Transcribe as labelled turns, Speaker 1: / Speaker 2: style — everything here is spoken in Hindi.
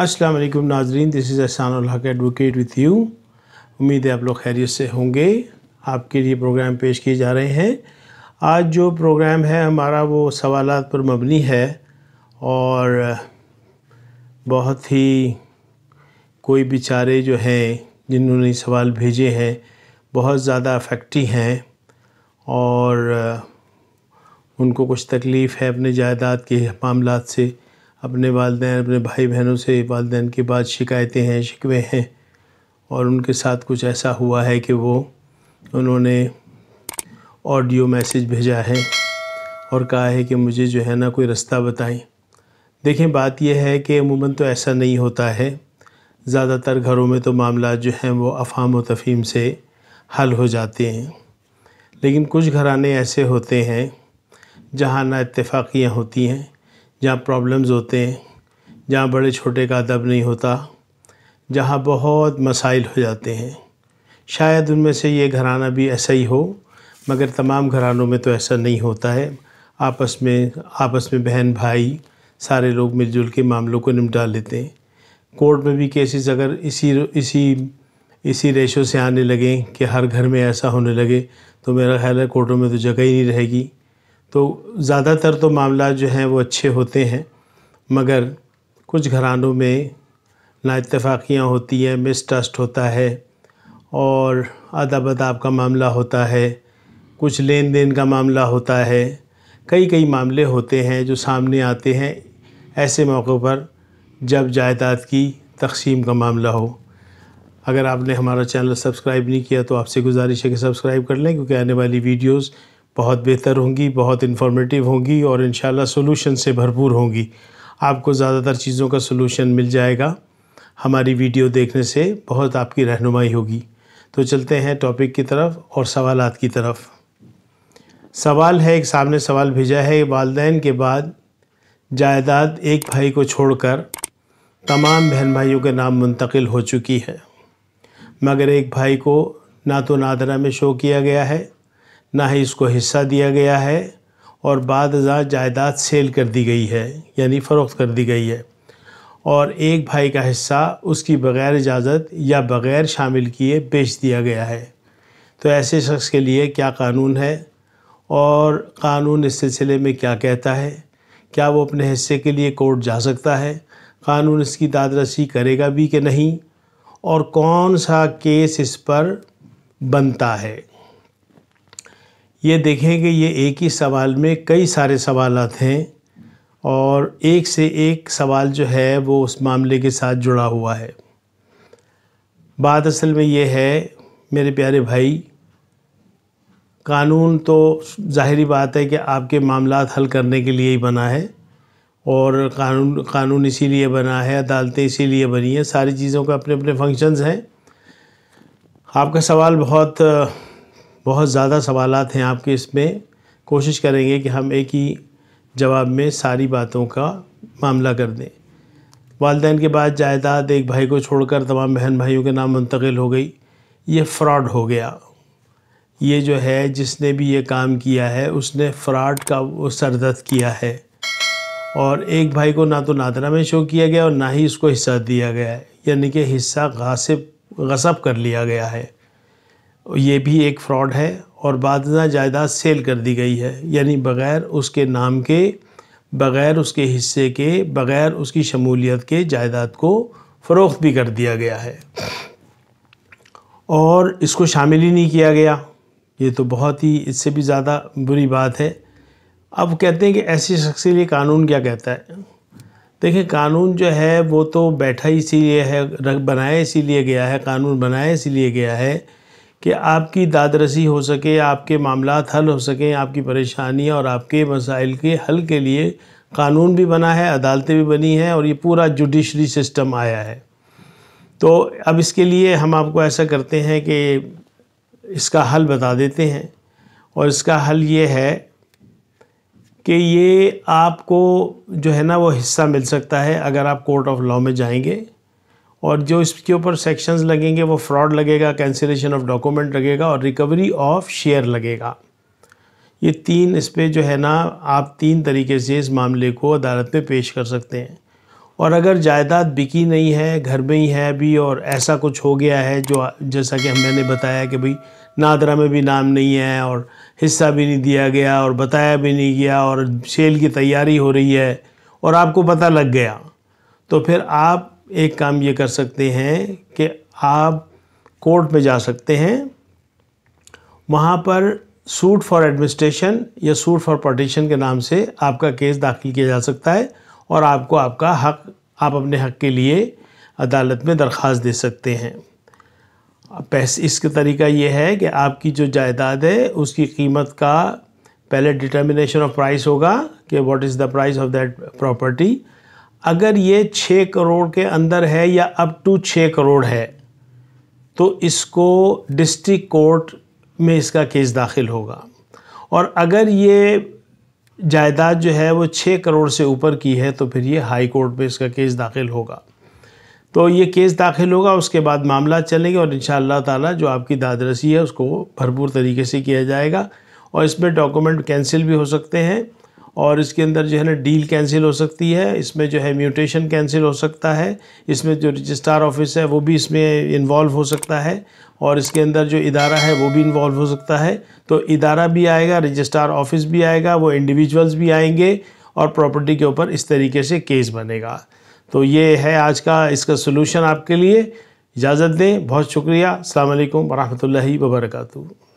Speaker 1: अस्सलाम वालेकुम नाजरीन दिस इज़ एहसान हक एडवोकेट विथ यू उम्मीद है आप लोग खैरियत से होंगे आपके लिए प्रोग्राम पेश किए जा रहे हैं आज जो प्रोग्राम है हमारा वो सवाल पर मबनी है और बहुत ही कोई बेचारे जो हैं जिन्होंने सवाल भेजे हैं बहुत ज़्यादा अफेक्टी हैं और उनको कुछ तकलीफ़ है अपने जायदाद के मामला से अपने वालदे अपने भाई बहनों से वालदे के बाद शिकायतें हैं शिकवे हैं और उनके साथ कुछ ऐसा हुआ है कि वो उन्होंने ऑडियो मैसेज भेजा है और कहा है कि मुझे जो है ना कोई रास्ता बताएं देखें बात यह है कि अमूमन तो ऐसा नहीं होता है ज़्यादातर घरों में तो मामला जो हैं वो अफाम व तफहीम से हल हो जाते हैं लेकिन कुछ घराने ऐसे होते हैं जहाँ ना इतफ़ाक़ियाँ होती हैं जहाँ प्रॉब्लम्स होते हैं जहाँ बड़े छोटे का अदब नहीं होता जहाँ बहुत मसाइल हो जाते हैं शायद उनमें से ये घराना भी ऐसा ही हो मगर तमाम घरानों में तो ऐसा नहीं होता है आपस में आपस में बहन भाई सारे लोग मिलजुल के मामलों को निपटा लेते हैं कोर्ट में भी केसेस अगर इसी इसी इसी रेशो से आने लगें कि हर घर में ऐसा होने लगे तो मेरा ख्याल है कोर्टों में तो जगह ही नहीं रहेगी तो ज़्यादातर तो मामला जो हैं वो अच्छे होते हैं मगर कुछ घरानों में नाइतफाक़ियाँ होती हैं मिस होता है और अदब अदाब का मामला होता है कुछ लेन देन का मामला होता है कई कई मामले होते हैं जो सामने आते हैं ऐसे मौक़ों पर जब जायदाद की तकसीम का मामला हो अगर आपने हमारा चैनल सब्सक्राइब नहीं किया तो आपसे गुजारिश है कि सब्सक्राइब कर लें क्योंकि आने वाली वीडियोज़ बहुत बेहतर होंगी बहुत इन्फॉर्मेटिव होंगी और इन सॉल्यूशन से भरपूर होंगी आपको ज़्यादातर चीज़ों का सॉल्यूशन मिल जाएगा हमारी वीडियो देखने से बहुत आपकी रहनुमाई होगी तो चलते हैं टॉपिक की तरफ और सवाल की तरफ सवाल है एक सामने सवाल भेजा है वालदेन के बाद जायदाद एक भाई को छोड़कर तमाम बहन भाइयों के नाम मुंतकिल हो चुकी है मगर एक भाई को ना तो नादरा में शो किया गया है ना ही इसको हिस्सा दिया गया है और बाद जायदाद सेल कर दी गई है यानी फ़रोख्त कर दी गई है और एक भाई का हिस्सा उसकी बग़ैर इजाज़त या बग़ैर शामिल किए बेच दिया गया है तो ऐसे शख्स के लिए क्या कानून है और कानून इस सिलसिले में क्या कहता है क्या वो अपने हिस्से के लिए कोर्ट जा सकता है कानून इसकी दादरसी करेगा भी कि नहीं और कौन सा केस इस पर बनता है ये देखें कि ये एक ही सवाल में कई सारे सवाल हैं और एक से एक सवाल जो है वो उस मामले के साथ जुड़ा हुआ है बात असल में ये है मेरे प्यारे भाई कानून तो ज़ाहरी बात है कि आपके मामला हल करने के लिए ही बना है और कानून कानून इसीलिए बना है अदालतें इसीलिए बनी हैं सारी चीज़ों के अपने अपने फंक्शंस हैं आपका सवाल बहुत बहुत ज़्यादा सवाल हैं आपके इसमें कोशिश करेंगे कि हम एक ही जवाब में सारी बातों का मामला कर दें वालदेन के बाद जायदाद एक भाई को छोड़कर तमाम बहन भाइयों के नाम मुंतकिल हो गई ये फ्रॉड हो गया ये जो है जिसने भी ये काम किया है उसने फ्रॉड का वो सरदर्द किया है और एक भाई को ना तो नादरा में शो किया गया और ना ही इसको हिस्सा दिया गया है यानी कि हिस्सा गासिब गसब कर लिया गया है ये भी एक फ्रॉड है और बाद जायदाद सेल कर दी गई है यानी बग़ैर उसके नाम के बग़ैर उसके हिस्से के बग़ैर उसकी शमूलियत के जायदाद को फ़रोख्त भी कर दिया गया है और इसको शामिल ही नहीं किया गया ये तो बहुत ही इससे भी ज़्यादा बुरी बात है अब कहते हैं कि ऐसी शख्स के लिए कानून क्या कहता है देखिए कानून जो है वो तो बैठा इसीलिए है रख बनाया इसीलिए गया है कानून बनाया इसीलिए गया है कि आपकी दादरसी हो सके आपके मामला हल हो सकें आपकी परेशानियाँ और आपके मसाइल के हल के लिए कानून भी बना है अदालतें भी बनी हैं और ये पूरा जुडिशरी सिस्टम आया है तो अब इसके लिए हम आपको ऐसा करते हैं कि इसका हल बता देते हैं और इसका हल ये है कि ये आपको जो है ना वो हिस्सा मिल सकता है अगर आप कोर्ट ऑफ लॉ में जाएंगे और जो इसके ऊपर सेक्शंस लगेंगे वो फ्रॉड लगेगा कैंसिलेशन ऑफ डॉक्यूमेंट लगेगा और रिकवरी ऑफ शेयर लगेगा ये तीन इस पर जो है ना आप तीन तरीके से इस मामले को अदालत में पेश कर सकते हैं और अगर जायदाद बिकी नहीं है घर में ही है अभी और ऐसा कुछ हो गया है जो जैसा कि हमने बताया कि भाई नादरा में भी नाम नहीं है और हिस्सा भी नहीं दिया गया और बताया भी नहीं गया और सेल की तैयारी हो रही है और आपको पता लग गया तो फिर आप एक काम ये कर सकते हैं कि आप कोर्ट में जा सकते हैं वहाँ पर सूट फॉर एडमिनिस्ट्रेशन या सूट फॉर पार्टीशन के नाम से आपका केस दाखिल किया जा सकता है और आपको आपका हक आप अपने हक के लिए अदालत में दरख्वास्त दे सकते हैं पैसे इसका तरीका ये है कि आपकी जो जायदाद है उसकी कीमत का पहले डिटर्मिनेशन ऑफ प्राइस होगा कि what is the price of that property अगर ये छः करोड़ के अंदर है या अप टू छः करोड़ है तो इसको डिस्ट्रिक्ट कोर्ट में इसका केस दाखिल होगा और अगर ये जायदाद जो है वो छः करोड़ से ऊपर की है तो फिर ये हाई कोर्ट में इसका केस दाखिल होगा तो ये केस दाखिल होगा उसके बाद मामला चलेंगे और इन ताला जो आपकी दादरसी है उसको भरपूर तरीके से किया जाएगा और इसमें डॉक्यूमेंट कैंसिल भी हो सकते हैं और इसके अंदर जो है ना डील कैंसिल हो सकती है इसमें जो है म्यूटेशन कैंसिल हो सकता है इसमें जो रजिस्ट्रार ऑफिस है वो भी इसमें इन्वॉल्व हो सकता है और इसके अंदर जो इदारा है वो भी इन्वॉल्व हो सकता है तो इदारा भी आएगा रजिस्ट्रार ऑफिस भी आएगा वो इंडिविजुअल्स भी आएंगे और प्रॉपर्टी के ऊपर इस तरीके से केस बनेगा तो ये है आज का इसका सोल्यूशन आपके लिए इजाज़त दें बहुत शुक्रिया अल्लाम वरहमल वर्का